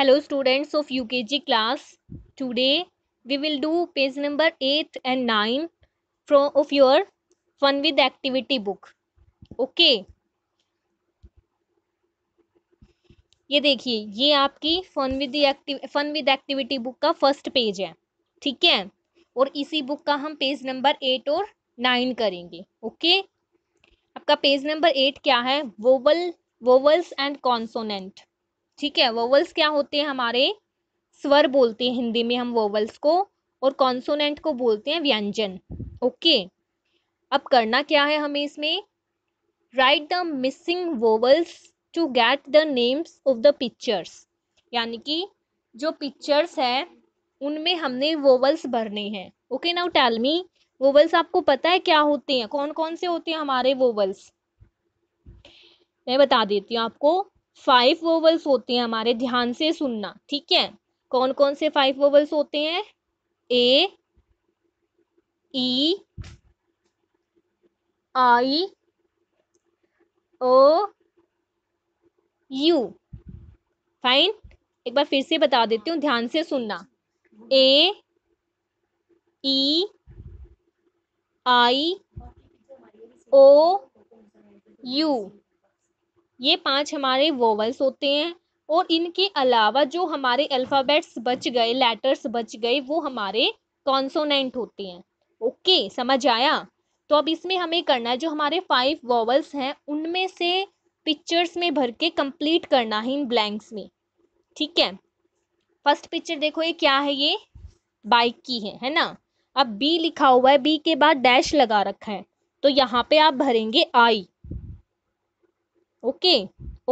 hello students of UKG class today we will do page number eight and nine from of your fun with activity book okay ये देखिए ये आपकी fun with active fun with activity book का first page है ठीक है और इसी बुक का हम पेज नंबर एट और नाइन करेंगे ओके आपका पेज नंबर एट क्या है वोवल वोवल्स एंड कॉन्सोनेंट ठीक है वोवल्स क्या होते हैं हमारे स्वर बोलते हैं हिंदी में हम वोवल्स को और कॉन्सोनेंट को बोलते हैं व्यंजन ओके अब करना क्या है हमें इसमें write the missing vowels to get the names of the pictures यानी कि जो पिक्चर्स है उनमें हमने वोवल्स भरने हैं okay now tell me vowels आपको पता है क्या होते हैं कौन कौन से होते हैं हमारे वोवल्स मैं बता देती हूँ आपको फाइव वोवल्स होते हैं हमारे ध्यान से सुनना ठीक है कौन कौन से फाइव वोवल्स होते हैं ए ई आई ओ यू फाइन एक बार फिर से बता देती हूँ ध्यान से सुनना ए ई आई ओ यू ये पांच हमारे वोवल्स होते हैं और इनके अलावा जो हमारे अल्फ़ाबेट्स बच गए लेटर्स बच गए वो हमारे कॉन्सोनेंट होते हैं ओके समझ आया तो अब इसमें हमें करना है जो हमारे फाइव वॉवल्स हैं उनमें से पिक्चर्स में भर के कंप्लीट करना है इन ब्लैंक्स में ठीक है फर्स्ट पिक्चर देखो ये क्या है ये बाइक की है है ना अब बी लिखा हुआ है बी के बाद डैश लगा रखा है तो यहाँ पे आप भरेंगे आई ओके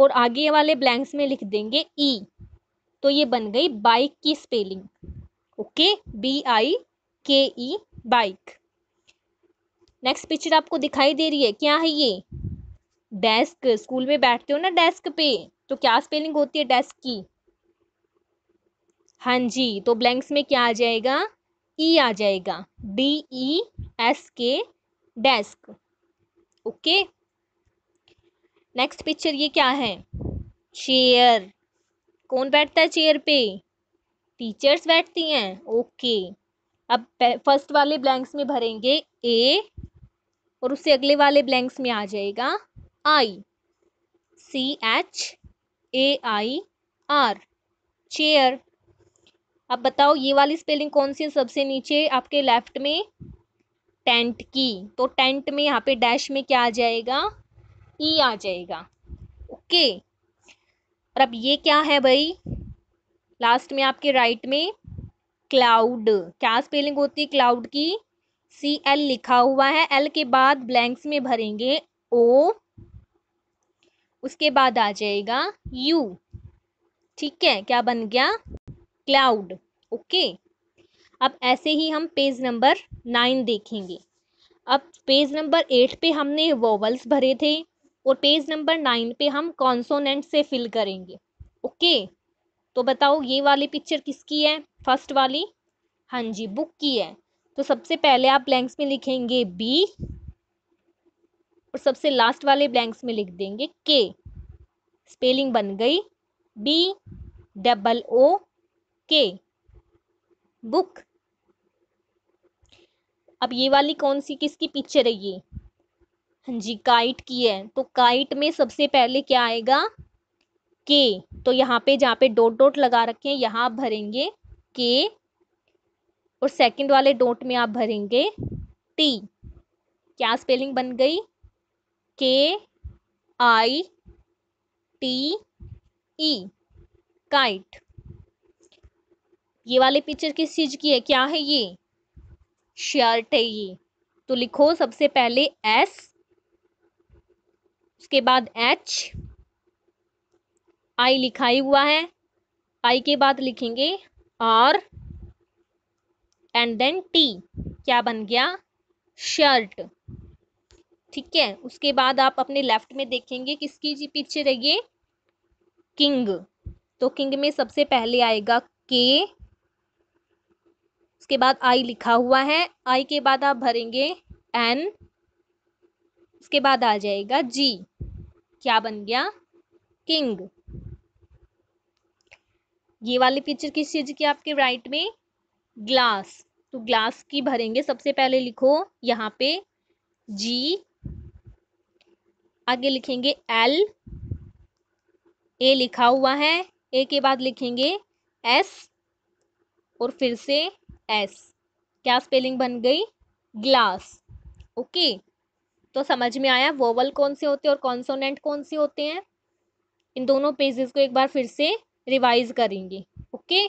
और आगे वाले ब्लैंक्स में लिख देंगे ई e, तो ये बन गई बाइक की स्पेलिंग ओके बी आई के ई बाइक नेक्स्ट पिक्चर आपको दिखाई दे रही है क्या है ये डेस्क स्कूल में बैठते हो ना डेस्क पे तो क्या स्पेलिंग होती है डेस्क की हाँ जी तो ब्लैंक्स में क्या आ जाएगा ई e आ जाएगा D E S K desk okay next picture ये क्या है चेयर कौन बैठता है चेयर पे टीचर्स बैठती हैं ओके अब फर्स्ट वाले ब्लैंक्स में भरेंगे ए और उससे अगले वाले ब्लैंक्स में आ जाएगा I C H A I R chair अब बताओ ये वाली स्पेलिंग कौन सी है सबसे नीचे आपके लेफ्ट में टेंट की तो टेंट में यहाँ पे डैश में क्या आ जाएगा ई आ जाएगा ओके और अब ये क्या है भाई लास्ट में आपके राइट में क्लाउड क्या स्पेलिंग होती है क्लाउड की सी एल लिखा हुआ है एल के बाद ब्लैंक्स में भरेंगे ओ उसके बाद आ जाएगा यू ठीक है क्या बन गया क्लाउड ओके अब ऐसे ही हम पेज नंबर नाइन देखेंगे अब पेज नंबर एट पे हमने वोवल्स भरे थे और पेज नंबर नाइन पे हम कॉन्सोनेंट से फिल करेंगे ओके तो बताओ ये वाली पिक्चर किसकी है फर्स्ट वाली हाँ जी बुक की है तो सबसे पहले आप ब्लैंक्स में लिखेंगे बी और सबसे लास्ट वाले ब्लैंक्स में लिख देंगे के स्पेलिंग बन गई बी डबल ओ के बुक अब ये वाली कौन सी किसकी पिक्चर है ये जी काइट की है तो काइट में सबसे पहले क्या आएगा के तो यहाँ पे जहाँ पे डोट डोट लगा रखे हैं यहाँ आप भरेंगे के और सेकंड वाले डोट में आप भरेंगे टी क्या स्पेलिंग बन गई के आई टी ई काइट ये वाले पिक्चर किस चीज़ की है क्या है ये शर्ट है ये तो लिखो सबसे पहले एस उसके बाद एच आई लिखा ही हुआ है आई के बाद लिखेंगे आर एंड देन टी क्या बन गया शर्ट ठीक है उसके बाद आप अपने लेफ्ट में देखेंगे किसकी जी पीछे रहिए किंग तो किंग में सबसे पहले आएगा के उसके बाद आई लिखा हुआ है आई के बाद आप भरेंगे एन उसके बाद आ जाएगा जी क्या बन गया किंग ये वाली पिक्चर किस चीज की आपके राइट में ग्लास तो ग्लास की भरेंगे सबसे पहले लिखो यहाँ पे जी आगे लिखेंगे एल ए लिखा हुआ है ए के बाद लिखेंगे एस और फिर से एस क्या स्पेलिंग बन गई ग्लास ओके तो समझ में आया वोवल कौन से होते हैं और कॉन्सोनेंट कौन से होते हैं इन दोनों पेजेस को एक बार फिर से रिवाइज करेंगे ओके